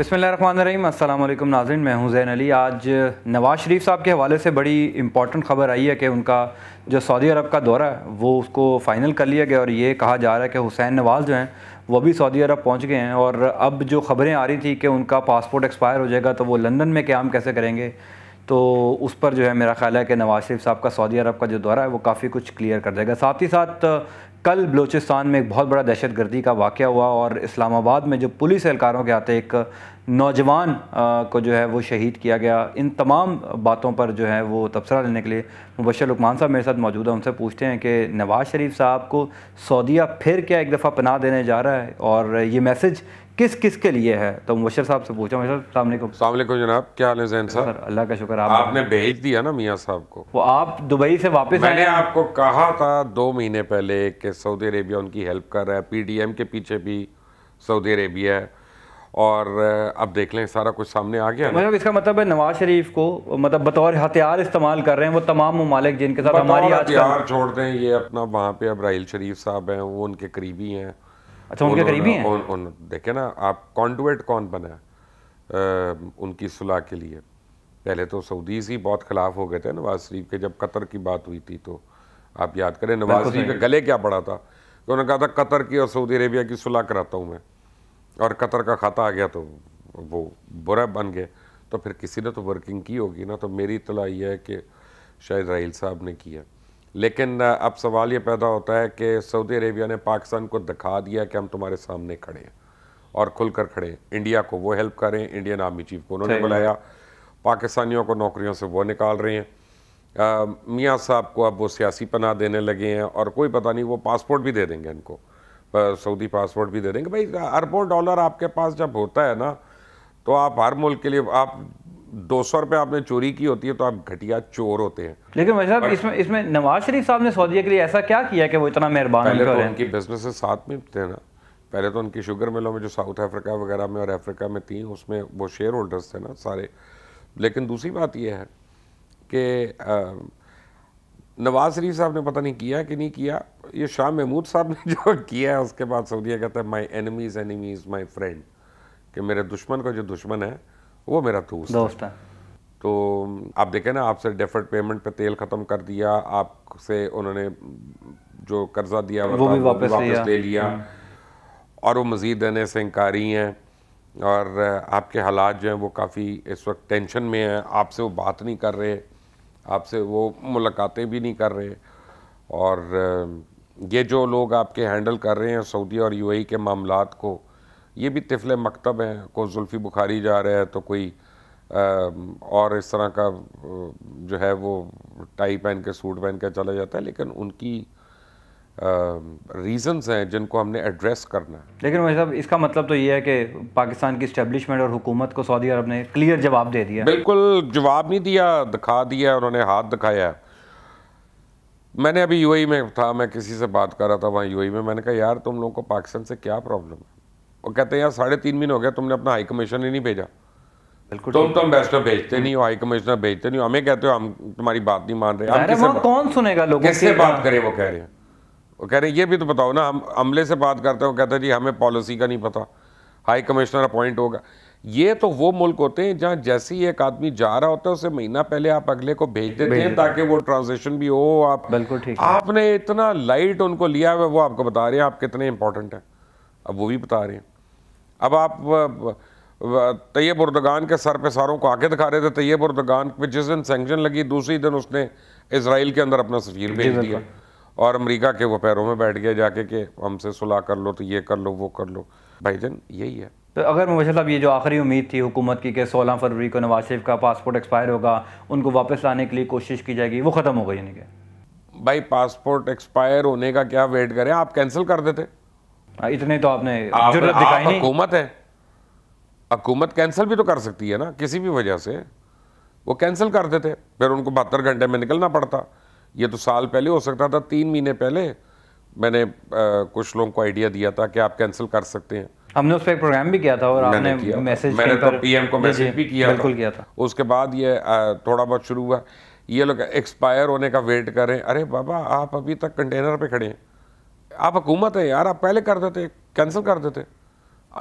बसमीम अल्लाम नाजिन मैं हूँ जैन अली आज नवाज़ शरीफ साहब के हवाले से बड़ी इंपॉर्टेंट खबर आई है कि उनका जो सऊदी अरब का दौरा है वो उसको फ़ाइनल कर लिया गया और ये कहा जा रहा है कि हुसैन नवाज़ जो हैं वो भी सऊदी अरब पहुँच गए हैं और अब जो खबरें आ रही थी कि उनका पासपोर्ट एक्सपायर हो जाएगा तो वो लंदन में क्याम कैसे करेंगे तो उस पर जो है मेरा ख्याल है कि नवाज शरीफ साहब का सऊदी अरब का जो दौरा है वो काफ़ी कुछ क्लियर कर देगा साथ ही साथ कल बलूचिस्तान में एक बहुत बड़ा दहशत गर्दी का वाक़ हुआ और इस्लामाबाद में जो पुलिस एहलकारों के आते एक नौजवान को जो है वो शहीद किया गया इन तमाम बातों पर जो है वो तबसरा लेने के लिए मुबशर लकमान साहब मेरे साथ मौजूद है उनसे पूछते हैं कि नवाज़ शरीफ साहब को सऊदिया फिर क्या एक दफ़ा पनाह देने जा रहा है और ये मैसेज किस किस के लिए है तो मुशर साहब से पूछा मुशर साहब जनाब क्या हाल है जैन साहब सर अल्लाह का शुक्र आप आपने भेज दिया ना मियाँ साहब को वो आप दुबई से वापस मैंने आपको कहा था दो महीने पहले कि सऊदी अरेबिया उनकी हेल्प कर रहा है पीडीएम के पीछे भी सऊदी अरेबिया है और अब देख लें सारा कुछ सामने आ गया मतलब इसका मतलब है नवाज शरीफ को मतलब बतौर हथियार इस्तेमाल कर रहे हैं वो तमाम ममालिक जिनके साथ हमारी हथियार छोड़ दें ये अपना वहाँ पे अब राहल शरीफ साहब हैं वो उनके करीबी हैं अच्छा उनके करीबी हैं उन, उन देखे ना आप कॉन्डुएट कौन बना उनकी सुलह के लिए पहले तो सऊदीज ही बहुत खिलाफ हो गए थे नवाज शरीफ के जब कतर की बात हुई थी तो आप याद करें नवाज शरीफ के गले क्या पड़ा था तो उन्होंने कहा था कतर की और सऊदी अरेबिया की सुलह कराता हूँ मैं और कतर का खाता आ गया तो वो बुरा बन गए तो फिर किसी ने तो वर्किंग की होगी ना तो मेरी इतला यह है कि शायद राहील साहब ने किया लेकिन अब सवाल ये पैदा होता है कि सऊदी अरेबिया ने पाकिस्तान को दिखा दिया कि हम तुम्हारे सामने खड़े हैं और खुलकर खड़े हैं इंडिया को वो हेल्प करें इंडियन आर्मी चीफ को उन्होंने बुलाया पाकिस्तानियों को नौकरियों से वो निकाल रहे हैं मियाँ साहब को अब वो सियासी पनाह देने लगे हैं और कोई पता नहीं वो पासपोर्ट भी दे देंगे इनको सऊदी पासपोर्ट भी दे देंगे भाई अरबों डॉलर आपके पास जब होता है ना तो आप हर मुल्क के लिए आप दो सौ रुपये आपने चोरी की होती है तो आप घटिया चोर होते हैं लेकिन भाई साहब इसमें इसमें नवाज शरीफ साहब ने सऊदी के लिए ऐसा क्या किया कि वो इतना मेहरबान पहले तो उनकी बिजनेस साथ में थे ना पहले तो उनकी शुगर मिलों में जो साउथ अफ्रीका वगैरह में और अफ्रीका में थी उसमें वो शेयर होल्डर्स थे ना सारे लेकिन दूसरी बात यह है कि नवाज शरीफ साहब ने पता नहीं किया कि नहीं किया ये शाह महमूद साहब ने जो किया है उसके बाद सऊदिया कहता है my enemies enemies my friend कि मेरे दुश्मन का जो दुश्मन है वो मेरा दोस्त दोस्त है तो आप देखें ना आपसे डेफर्ड पेमेंट पे तेल ख़त्म कर दिया आपसे उन्होंने जो कर्जा दिया वो भी मतलब वापस, वापस ले लिया और वो मज़ीद देने से इंकारी हैं और आपके हालात जो हैं वो काफ़ी इस वक्त टेंशन में हैं आपसे वो बात नहीं कर रहे आपसे वो मुलाकातें भी नहीं कर रहे और ये जो लोग आपके हैंडल कर रहे हैं सऊदी और यूएई e के मामला को ये भी तिफले मकतब हैं कोई जुल्फ़ी बुखारी जा रहा है तो कोई और इस तरह का जो है वो टाई पहन के सूट पहन के चला जाता है लेकिन उनकी रीजंस हैं जिनको हमने एड्रेस करना है लेकिन भाई साहब इसका मतलब तो ये है कि पाकिस्तान की इस्टेब्लिशमेंट और हुकूमत को सऊदी अरब ने क्लियर जवाब दे दिया बिल्कुल जवाब नहीं दिया दिखा दिया उन्होंने हाथ दिखाया मैंने अभी यूएई e में था मैं किसी से बात कर रहा था वहाँ यूएई e में मैंने कहा यार तुम लोगों को पाकिस्तान से क्या प्रॉब्लम है वो कहते हैं यार साढ़े तीन महीने हो गया तुमने अपना हाई कमीशन ही नहीं भेजा बिल्कुल तुम तो अम्बेसडर भेजते नहीं हो हाई कमिश्नर भेजते नहीं हो हमें कहते हो हम तुम्हारी बात नहीं मान रहे कौन सुनेगा लोग किससे बात करें वो कह रहे हैं वो कह रहे हैं ये भी तो बताओ ना हम अमले से बात करते हो कहते हैं जी हमें पॉलिसी का नहीं पता हाई कमिश्नर अपॉइंट होगा ये तो वो मुल्क होते हैं जहाँ जैसे ही एक आदमी जा रहा होता है उसे महीना पहले आप अगले को भेज देते हैं ताकि वो ट्रांजेक्शन भी हो आप बिल्कुल ठीक आपने इतना लाइट उनको लिया है वो आपको बता रहे हैं आप कितने इंपॉर्टेंट हैं अब वो भी बता रहे हैं अब आप तैयब उर्दगान के सर पे सारों को आके दिखा रहे थे तैयब उर्दगान पे जिस दिन सेंक्शन लगी दूसरी दिन उसने इसराइल के अंदर अपना सफ़ीर भेज दिया और अमेरिका के वो पैरों में बैठ गया जाके कि हमसे सुलह कर लो तो ये कर लो वो कर लो भाई जान यही है तो अगर मुझे साहब ये जो आखिरी उम्मीद थी हुकूमत की कि सोलह फरवरी को नवाज शरीफ का पासपोर्ट एक्सपायर होगा उनको वापस लाने के लिए कोशिश की जाएगी वो ख़त्म हो गई यानी कि भाई पासपोर्ट एक्सपायर होने का क्या वेट करें आप कैंसिल कर देते हाँ, इतने तो आपने दिखाई हुकूमत है हुकूमत कैंसिल भी तो कर सकती है ना किसी भी वजह से वो कैंसिल कर देते फिर उनको बहत्तर घंटे में निकलना पड़ता ये तो साल पहले हो सकता था तीन महीने पहले मैंने आ, कुछ लोगों को आइडिया दिया था कि आप कैंसिल कर सकते हैं हमने उस पर एक प्रोग्राम भी किया था और आपने मैसेज मैंने तो पीएम को मैसेज भी किया बिल्कुल किया था उसके बाद ये थोड़ा बहुत शुरू हुआ ये लोग एक्सपायर होने का वेट करें अरे बाबा आप अभी तक कंटेनर पर खड़े हैं आप हुकूमत हैं यार आप पहले कर देते कैंसिल कर देते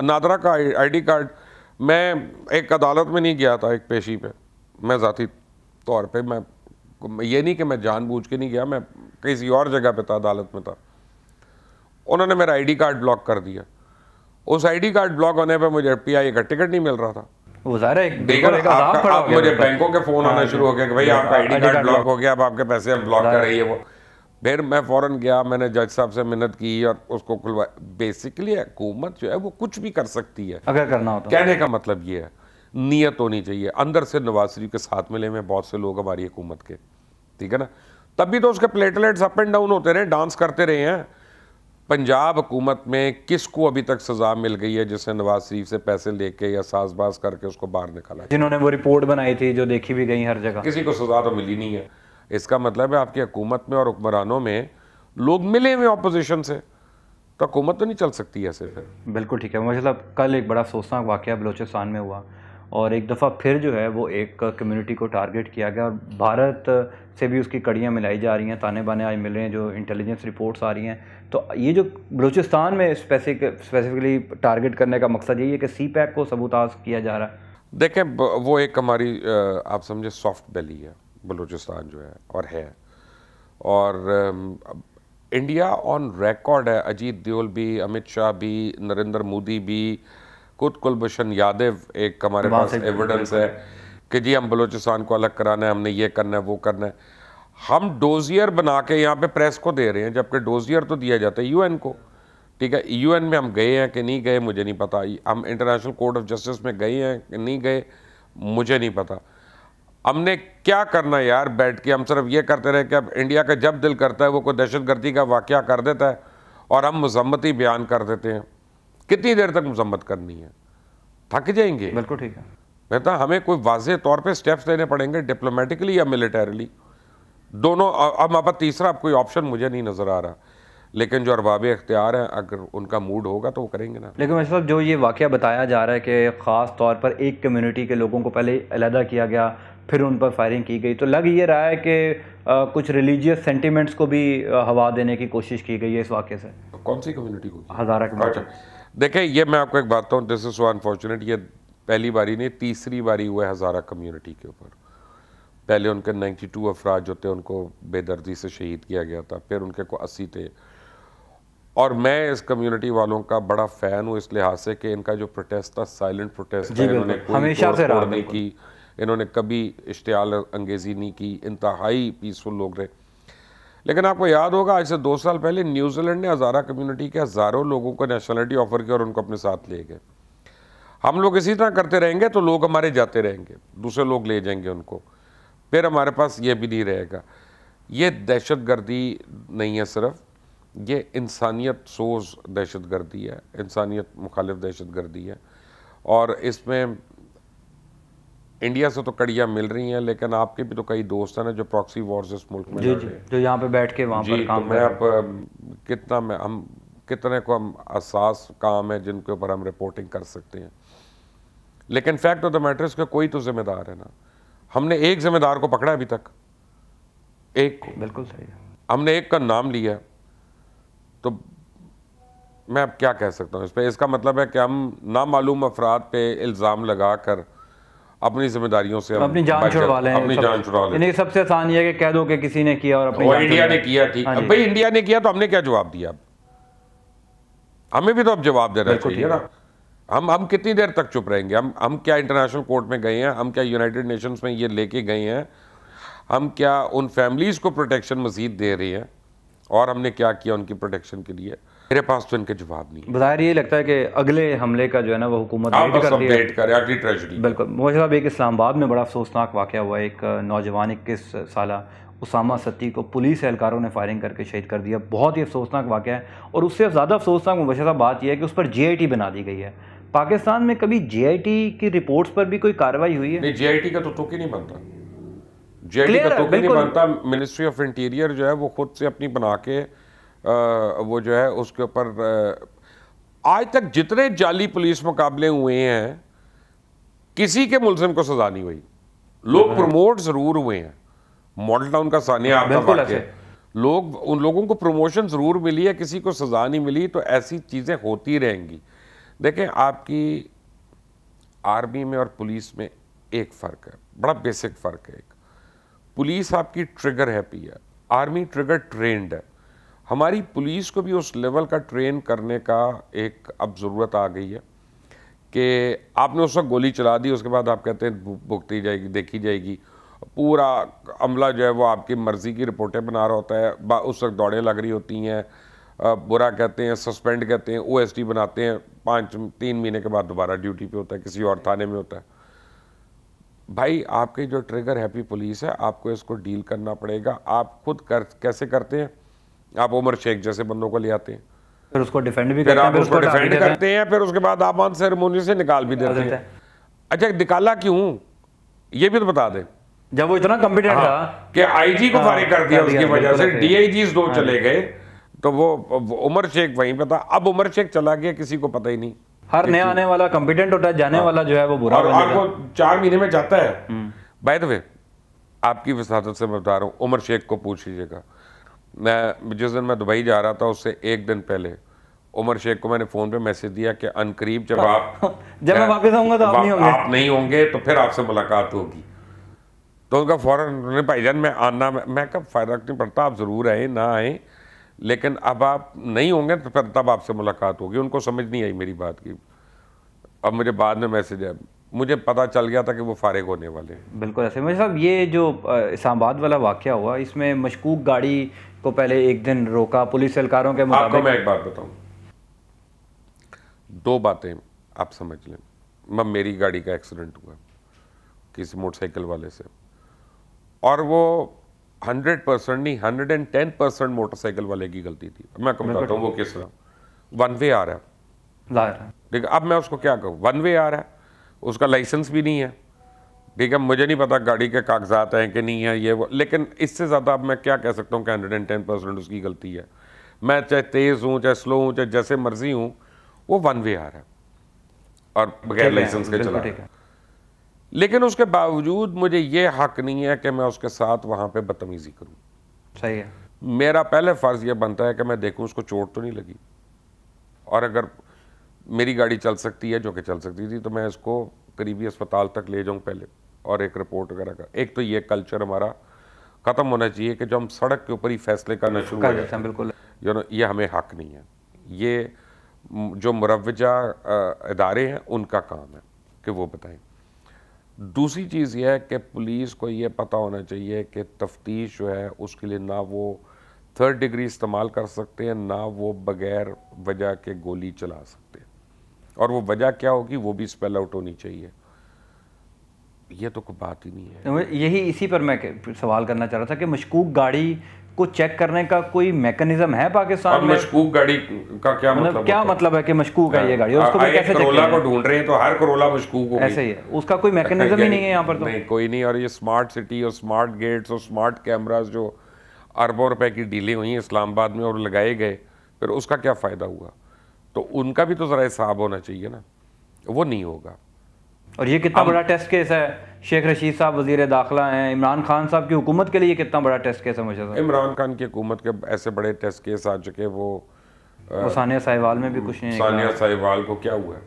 नादरा का आईडी कार्ड मैं एक अदालत में नहीं गया था एक पेशी पे मैं ज़ाती तौर पे मैं ये नहीं कि मैं जानबूझ के नहीं गया मैं किसी और जगह पे था अदालत में था उन्होंने मेरा आईडी कार्ड ब्लॉक कर दिया उस आईडी कार्ड ब्लॉक होने पे मुझे पीआई का टिकट नहीं मिल रहा था मुझे बैंकों के फोन आना हाँ, शुरू हो गया कि भाई हाँ, आपका डी कार्ड ब्लॉक हो गया अब आपके पैसे ब्लॉक कर रही है वो फिर मैं फौरन गया मैंने जज साहब से मिन्नत की और उसको खुलवाया बेसिकली हुकूमत जो है वो कुछ भी कर सकती है अगर करना होता तो। कहने का मतलब ये है नीयत होनी चाहिए अंदर से नवाज शरीफ के साथ मिले हुए बहुत से लोग हमारी हुकूमत के ठीक है ना तब भी तो उसके प्लेटलेट्स अप एंड डाउन होते रहे डांस करते रहे हैं पंजाब हुकूमत में किसको अभी तक सजा मिल गई है जिसने नवाज शरीफ से पैसे लेके या साजबाज करके उसको बाहर निकाला जिन्होंने वो रिपोर्ट बनाई थी जो देखी भी गई हर जगह किसी को सजा तो मिली नहीं है इसका मतलब है आपकी हुकूमत में और हुक्मरानों में लोग मिले हुए अपोजिशन से तो हुकूमत तो नहीं चल सकती ऐसे फिर बिल्कुल ठीक है मतलब कल एक बड़ा अफसोसनाक वाक़ बलोचिस्तान में हुआ और एक दफ़ा फिर जो है वो एक कम्युनिटी को टारगेट किया गया और भारत से भी उसकी कड़ियाँ मिलाई जा रही हैं ताने बाने आज मिल रहे हैं जो इंटेलिजेंस रिपोर्ट्स आ रही हैं तो ये जो बलूचिस्तान में स्पेसिक स्पेसिफिकली टारगेट करने का मकसद यही है कि सी पैक को सबूताज किया जा रहा है देखें वो एक हमारी आप समझे सॉफ्ट बेली है बलूचिस्तान जो है और है और इंडिया ऑन रिकॉर्ड है अजीत देओल भी अमित शाह भी नरेंद्र मोदी भी खुद कुलभूषण यादव एक हमारे पास एविडेंस है कि जी हम बलूचिस्तान को अलग कराना है हमने ये करना है वो करना है हम डोजियर बना के यहाँ पे प्रेस को दे रहे हैं जबकि डोजियर तो दिया जाता है यूएन को ठीक है यूएन में हम गए हैं कि नहीं गए मुझे नहीं पता हम इंटरनेशनल कोर्ट ऑफ जस्टिस में गए हैं कि नहीं गए मुझे नहीं पता हमने क्या करना यार बैठ के हम सिर्फ ये करते रहे कि अब इंडिया का जब दिल करता है वो कोई दहशत गर्दी का वाक़ कर देता है और हम मजम्मती बयान कर देते हैं कितनी देर तक मजम्मत करनी है थक जाएंगे बिल्कुल ठीक है बेहतर तो, हमें कोई वाज तौर पर स्टेप्स लेने पड़ेंगे डिप्लोमेटिकली या मिलिटरली दोनों अब अब तीसरा कोई ऑप्शन मुझे नहीं नज़र आ रहा लेकिन जो अरबाब इख्तियार हैं अगर उनका मूड होगा तो वो करेंगे ना लेकिन मैं जो ये वाक़ बताया जा रहा है कि ख़ास तौर पर एक कम्यूनिटी के लोगों को पहले अलहदा किया गया फिर उन पर फायरिंग की गई तो लग ये रहा है कि कुछ रिलीजियस सेंटिमेंट्स को भी हवा देने की कोशिश की गई है इस वाक्य से कौन सी कम्युनिटी को हज़ारा कम्युनिटी देखिए ये मैं आपको एक बात बताऊँ दिस इज़ सो अनफॉर्चुनेट ये पहली बारी नहीं तीसरी बारी हुआ है हज़ारा कम्युनिटी के ऊपर पहले उनके 92 टू अफराज जो थे उनको बेदर्दी से शहीद किया गया था फिर उनके को अस्सी थे और मैं इस कम्युनिटी वालों का बड़ा फ़ैन हूँ इस लिहाज से कि इनका जो प्रोटेस्ट था साइलेंट प्रोटेस्ट था इन्होंने हमेशा से नहीं की इन्होंने कभी इश्तियाल अंगेज़ी नहीं की इंतहाई पीसफुल लोग रहे लेकिन आपको याद होगा आज से दो साल पहले न्यूजीलैंड ने हज़ारा कम्युनिटी के हज़ारों लोगों को नेशनलिटी ऑफ़र किया और उनको अपने साथ ले गए हम लोग इसी तरह करते रहेंगे तो लोग हमारे जाते रहेंगे दूसरे लोग ले जाएंगे उनको फिर हमारे पास ये भी नहीं रहेगा ये दहशत गर्दी नहीं है सिर्फ ये इंसानियत सोज दहशत गर्दी है इंसानियत मुखालिफ दहशत गर्दी है और इसमें इंडिया से तो कड़ियाँ मिल रही हैं लेकिन आपके भी तो कई दोस्त हैं ना जो प्रॉक्सी वॉर्स इस मुल्क में जी जी जो यहाँ पे बैठ के वहाँ पर काम तो मैं आप कितना मैं हम कितने को हम असास काम है जिनके ऊपर हम रिपोर्टिंग कर सकते हैं लेकिन फैक्ट ऑफ द मैटर इसका कोई तो जिम्मेदार है ना हमने एक जिम्मेदार को पकड़ा अभी तक एक को बिल्कुल सही है हमने एक का नाम लिया तो मैं अब क्या कह सकता हूँ इस पर इसका मतलब है कि हम नामालूम अफराद पे इल्ज़ाम लगा कर अपनी जिम्मेदारियों से अपनी जान छुड़वा लें अपनी जान छुड़वा लें सबसे आसान ये है कि कह दो कि किसी ने किया और अपनी इंडिया ने किया ठीक हाँ भाई इंडिया ने किया तो हमने क्या जवाब दिया हमें भी तो अब जवाब देना चाहिए ना हम हम कितनी देर तक चुप रहेंगे हम हम क्या इंटरनेशनल कोर्ट में गए हैं हम क्या यूनाइटेड नेशंस में ये लेके गए हैं हम क्या उन फैमिलीज़ को प्रोटेक्शन मजीद दे रहे हैं और हमने क्या किया उनकी प्रोटेक्शन के लिए मेरे पास तो इनके जवाब नहीं बाहर ये लगता है कि अगले हमले का जो है ना वो हुकूमत बिल्कुल मोहन साहब एक इस्लामाबाद में बड़ा अफसोसनाक वाक़ हुआ एक नौजवान इक्कीस साल उसामा सत्ती को पुलिस एहलकारों ने फायरिंग करके शहीद कर दिया बहुत ही अफसोसनाक वाक़ है और उससे ज़्यादा अफसोसनाक मुबशा साहब बात यह है कि उस पर जे बना दी गई है पाकिस्तान में कभी जे की रिपोर्ट्स पर भी कोई कार्रवाई हुई है आई टी का तो ही नहीं बनता जे का टोकी नहीं बनता मिनिस्ट्री ऑफ इंटीरियर जो है वो खुद से अपनी बना के वो जो है उसके ऊपर आज तक जितने जाली पुलिस मुकाबले हुए हैं किसी के मुलजिम को सजा नहीं हुई लोग प्रमोट जरूर हुए हैं मॉडल टाउन का सानिया अच्छा। लोग उन लोगों को प्रमोशन जरूर मिली है किसी को सजा नहीं मिली तो ऐसी चीज़ें होती रहेंगी देखें आपकी आर्मी में और पुलिस में एक फ़र्क है बड़ा बेसिक फ़र्क है एक पुलिस आपकी ट्रिगर है पी आर्मी ट्रिगर ट्रेंड है हमारी पुलिस को भी उस लेवल का ट्रेन करने का एक अब ज़रूरत आ गई है कि आपने उस वक्त गोली चला दी उसके बाद आप कहते हैं भुगती जाएगी देखी जाएगी पूरा अमला जो है वो आपकी मर्ज़ी की रिपोर्टें बना रहा होता है उस वक्त दौड़ें लग रही होती हैं बुरा कहते हैं सस्पेंड कहते हैं ओएसडी बनाते हैं पाँच तीन महीने के बाद दोबारा ड्यूटी पे होता है किसी और थाने में होता है भाई आपके जो ट्रिगर हैप्पी पुलिस है आपको इसको डील करना पड़ेगा आप खुद कर कैसे करते हैं आप उमर शेख जैसे बंदों को ले आते हैं फिर उसको डिफेंड भी करते हैं फिर उसको डिफेंड करते हैं फिर उसके बाद आप ऑन सेरेमोनी से निकाल भी देते हैं अच्छा निकाला क्यों ये भी तो बता दें जब वो इतना कॉम्पिटेंट हाँ, था कि आईजी को हाँ, फारिग कर दिया उसकी वजह से डीआईजी दो हाँ। चले गए तो वो उमर शेख वहीं पे था अब उमर शेख चला गया किसी को पता ही नहीं हर नया आने वाला कॉम्पिटेंट होता है जाने वाला जो है वो बुरा और, और वो चार महीने में जाता है बाय द वे आपकी विसादत से मैं बता रहा हूँ उमर शेख को पूछ लीजिएगा मैं जिस दिन मैं दुबई जा रहा था उससे एक दिन पहले उमर शेख को मैंने फ़ोन पे मैसेज दिया कि अनकरीब जब आप जब मैं वापस आऊँगा तो आप नहीं होंगे आप नहीं होंगे तो फिर आपसे मुलाकात होगी तो उनका फौरन उन्होंने भाईजान मैं आना मैं कब फ़ायदा नहीं पड़ता आप ज़रूर आए ना आए लेकिन अब आप नहीं होंगे तो फिर तब आपसे मुलाकात होगी उनको समझ नहीं आई मेरी बात की अब मुझे बाद में मैसेज है मुझे पता चल गया था कि वो फारिग होने वाले हैं बिल्कुल ऐसे मैं साहब ये जो इस्लामाबाद वाला वाक़ हुआ इसमें मशकूक गाड़ी को पहले एक दिन रोका पुलिस एहलकारों के मुताबिक मैं एक बात बताऊं दो बातें आप समझ लें मैं मेरी गाड़ी का एक्सीडेंट हुआ किसी मोटरसाइकिल वाले से और वो हंड्रेड परसेंट नहीं hundred and ten percent motorcycle वाले की गलती थी मैं आपको बताता हूँ वो किस तरह वन वे आ रहा है रहा है अब मैं उसको क्या कहूँ वन वे आ रहा है उसका लाइसेंस भी नहीं है ठीक है मुझे नहीं पता गाड़ी के कागजात हैं कि नहीं है ये वो लेकिन इससे ज़्यादा अब मैं क्या कह सकता हूँ कि हंड्रेड एंड टेन परसेंट उसकी गलती है मैं चाहे तेज़ हूँ चाहे स्लो हूँ चाहे जैसे मर्जी हूँ वो वन वे आ रहा है और बगैर लाइसेंस के चला है लेकिन उसके बावजूद मुझे ये हक नहीं है कि मैं उसके साथ वहाँ पर बदतमीज़ी करूँ सही है मेरा पहले फ़र्ज़ यह बनता है कि मैं देखूँ उसको चोट तो नहीं लगी और अगर मेरी गाड़ी चल सकती है जो कि चल सकती थी तो मैं इसको करीबी अस्पताल तक ले जाऊँ पहले और एक रिपोर्ट वगैरह का एक तो ये कल्चर हमारा ख़त्म होना चाहिए कि जो हम सड़क के ऊपर ही फैसले करना शुरू कर बिल्कुल यू नो ये हमें हक नहीं है ये जो मुरवजा इदारे हैं उनका काम है कि वो बताएं दूसरी चीज़ यह है कि पुलिस को ये पता होना चाहिए कि तफ्तीश जो है उसके लिए ना वो थर्ड डिग्री इस्तेमाल कर सकते हैं ना वो बगैर वजह के गोली चला सकते हैं और वो वजह क्या होगी वो भी स्पेल आउट होनी चाहिए ये तो कोई बात ही नहीं है यही इसी पर मैं सवाल करना चाह रहा था कि मशकूक गाड़ी को चेक करने का कोई मैकेनिज्म है पाकिस्तान में मशकूक गाड़ी का क्या मतलब, मतलब क्या मतलब है कि मशकूक है ये गाड़ी हाँ। उसको भी कैसे करोला को ढूंढ रहे हैं तो हर करोला मशकूक ऐसे ही है उसका कोई मैकेनिज्म ही नहीं है यहाँ पर तो नहीं कोई नहीं और ये स्मार्ट सिटी और स्मार्ट गेट्स और स्मार्ट कैमराज जो अरबों रुपए की डीलें हुई इस्लामाबाद में और लगाए गए फिर उसका क्या फ़ायदा हुआ तो उनका भी तो ज़रा हिसाब होना चाहिए ना वो नहीं होगा और ये कितना बड़ा टेस्ट केस है शेख रशीद साहब वजीर दाखिला हैं इमरान खान साहब की हुकूमत के लिए कितना बड़ा टेस्ट केस है मुझे तो? इमरान खान की हुकूमत के ऐसे बड़े टेस्ट केस आ चुके वो सानिया साहिवाल में भी कुछ नहीं सानिया साहिवाल को क्या हुआ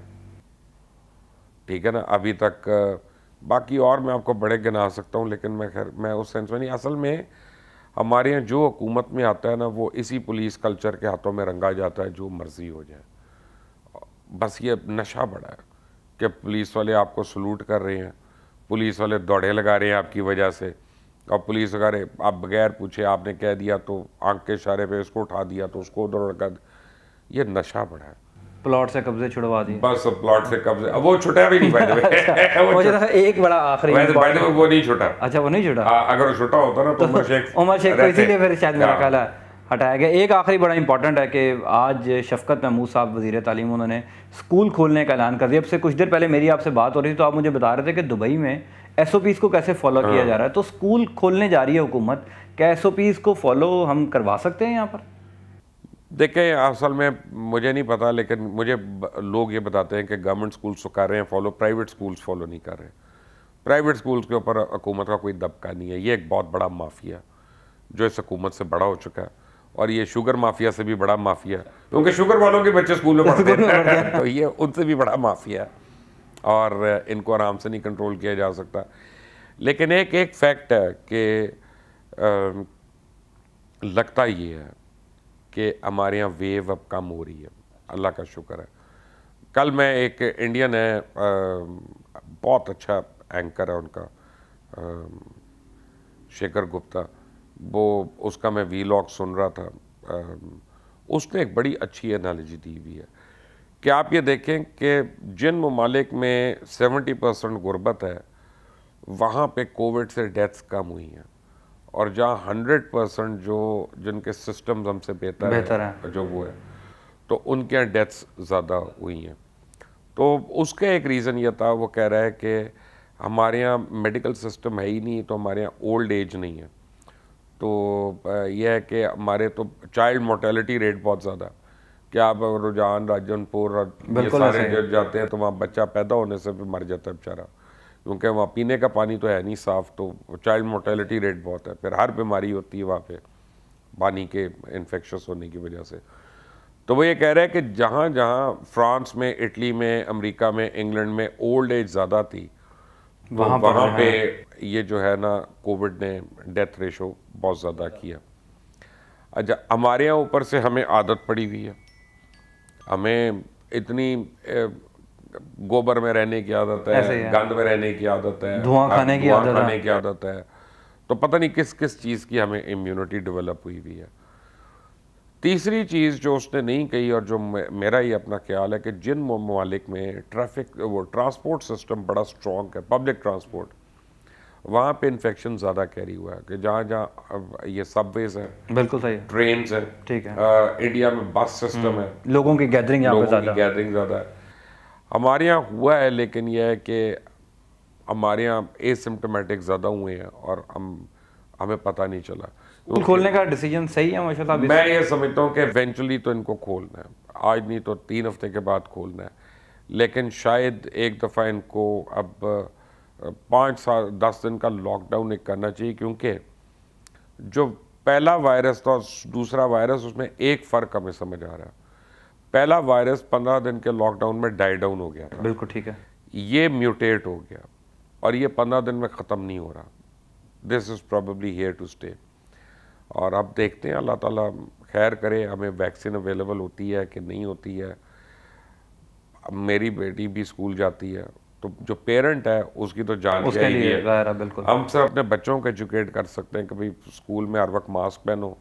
ठीक है ना अभी तक बाकी और मैं आपको बड़े गिना सकता हूँ लेकिन मैं खैर मैं उस सेंस में नहीं असल में हमारे यहाँ जो हुकूमत में आता है ना वो इसी पुलिस कल्चर के हाथों में रंगा जाता है जो मर्जी हो जाए बस ये नशा बड़ा है कि पुलिस वाले आपको सलूट कर रहे हैं पुलिस वाले दौड़े लगा रहे हैं आपकी वजह से और पुलिस वगैरह आप बगैर पूछे आपने कह दिया तो आंख के इशारे पे उसको उठा दिया तो उसको उधर लगा ये नशा पड़ा है प्लॉट से कब्जे छुड़वा दिए बस प्लॉट से कब्जे वो छुटा भी नहीं बाय अच्छा। द तो एक बड़ा आखिरी वो नहीं छुटा अच्छा वो नहीं छुटा हाँ, अगर छुटा होता ना तो, तो उमर शेख उमर शेख इसीलिए फिर शायद मेरा ख्याल हाँ। है हटाया गया एक आखिरी बड़ा इंपॉर्टेंट है कि आज शफकत महमूद साहब वज़ी तालीम उन्होंने स्कूल खोलने का ऐलान कर दिया अब से कुछ देर पहले मेरी आपसे बात हो रही थी तो आप मुझे बता रहे थे कि दुबई में एस ओ पीज़ को कैसे फॉलो किया जा रहा है तो स्कूल खोलने जा रही है हुकूमत क्या एस ओ पीज़ को फॉलो हम करवा सकते हैं यहाँ पर देखें असल में मुझे नहीं पता लेकिन मुझे लोग ये बताते हैं कि गवर्नमेंट स्कूल तो कर रहे हैं फॉलो प्राइवेट स्कूल्स फॉलो नहीं कर रहे प्राइवेट स्कूल्स के ऊपर हुकूमत का कोई दबका नहीं है ये एक बहुत बड़ा माफिया जो इस हकूमत से बड़ा हो चुका है और ये शुगर माफिया से भी बड़ा माफिया क्योंकि शुगर वालों के बच्चे स्कूल में पढ़ते हैं तो ये उनसे भी बड़ा माफिया और इनको आराम से नहीं कंट्रोल किया जा सकता लेकिन एक एक फैक्ट है कि लगता ये है कि हमारे यहाँ वेव अब कम हो रही है अल्लाह का शुक्र है कल मैं एक इंडियन है आ, बहुत अच्छा एंकर है उनका शेखर गुप्ता वो उसका मैं वी सुन रहा था उसने एक बड़ी अच्छी एनालॉजी दी हुई है कि आप ये देखें कि जिन ममालिक में 70 परसेंट गुर्बत है वहाँ पे कोविड से डेथ्स कम हुई हैं और जहाँ हंड्रेड परसेंट जो जिनके सिस्टम्स हमसे बेहतर बेहतर है, है जो वो है तो उनके यहाँ डेथ्स ज़्यादा हुई हैं तो उसका एक रीज़न ये था वो कह रहा है कि हमारे यहाँ मेडिकल सिस्टम है ही नहीं तो हमारे यहाँ ओल्ड एज नहीं है तो यह है कि हमारे तो चाइल्ड मोर्टेलिटी रेट बहुत ज़्यादा क्या आप रुझान राजनपुर सारे जब जाते हैं तो वहाँ बच्चा पैदा होने से भी मर जाता है बेचारा क्योंकि वहाँ पीने का पानी तो है नहीं साफ़ तो चाइल्ड मोर्टेलिटी रेट बहुत है फिर हर बीमारी होती है वहाँ पे पानी के इन्फेक्शस होने की वजह से तो वो ये कह रहे हैं कि जहाँ जहाँ फ्रांस में इटली में अमेरिका में इंग्लैंड में ओल्ड एज ज़्यादा थी वहाँ तो वहाँ पे ये जो है ना कोविड ने डेथ रेशो बहुत ज़्यादा किया अच्छा हमारे यहाँ ऊपर से हमें आदत पड़ी हुई है हमें इतनी गोबर में रहने की आदत है गंद में रहने की आदत है धुआं हाँ, खाने की आदत है तो पता नहीं किस किस चीज़ की हमें इम्यूनिटी डेवलप हुई हुई है तीसरी चीज़ जो उसने नहीं कही और जो मेरा ही अपना ख्याल है कि जिन ममालिक में ट्रैफिक वो ट्रांसपोर्ट सिस्टम बड़ा स्ट्रॉन्ग है पब्लिक ट्रांसपोर्ट वहाँ पे इन्फेक्शन ज़्यादा कैरी हुआ है कि जहाँ जहाँ ये सबवेज हैं बिल्कुल सही ट्रेन हैं ठीक है आ, इंडिया में बस सिस्टम हम्म, है लोगों की गैदरिंग गैदरिंग ज़्यादा है हमारे यहाँ हुआ है लेकिन यह है कि हमारे यहाँ एसिम्टोमेटिक ज़्यादा हुए हैं और हम हमें पता नहीं चला तो तो खोलने का डिसीजन सही है माशा मैं ये समझता हूँ कि एवेंचुअली तो इनको खोलना है आज नहीं तो तीन हफ्ते के बाद खोलना है लेकिन शायद एक दफ़ा इनको अब पाँच साल दस दिन का लॉकडाउन एक करना चाहिए क्योंकि जो पहला वायरस था दूसरा वायरस उसमें एक फ़र्क हमें समझ आ रहा है पहला वायरस पंद्रह दिन के लॉकडाउन में डाई डाउन हो गया बिल्कुल ठीक है ये म्यूटेट हो गया और ये पंद्रह दिन में ख़त्म नहीं हो रहा this is probably here to stay और अब देखते हैं अल्लाह ताला खैर करे हमें वैक्सीन अवेलेबल होती है कि नहीं होती है अब मेरी बेटी भी स्कूल जाती है तो जो पेरेंट है उसकी तो जान उसके लिए है बिल्कुल हम सर अपने बच्चों को एजुकेट कर सकते हैं कि भाई स्कूल में हर वक्त मास्क पहनो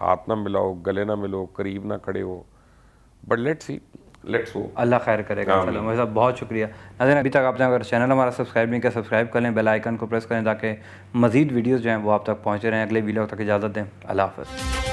हाथ ना मिलाओ गले ना मिलो करीब ना खड़े हो बट लेट्स सी लेट्स हो अल्लाह खैर करेगा मेरे साहब बहुत शुक्रिया नाजन अभी तक आपने अगर चैनल हमारा सब्सक्राइब नहीं किया सब्सक्राइब कर लें बेल आइकन को प्रेस करें ताकि मजीद वीडियोज़ जो हैं वो आप तक पहुँचे रहें अगले वीडियो तक इजाज़त दें अल्लाह हाफ़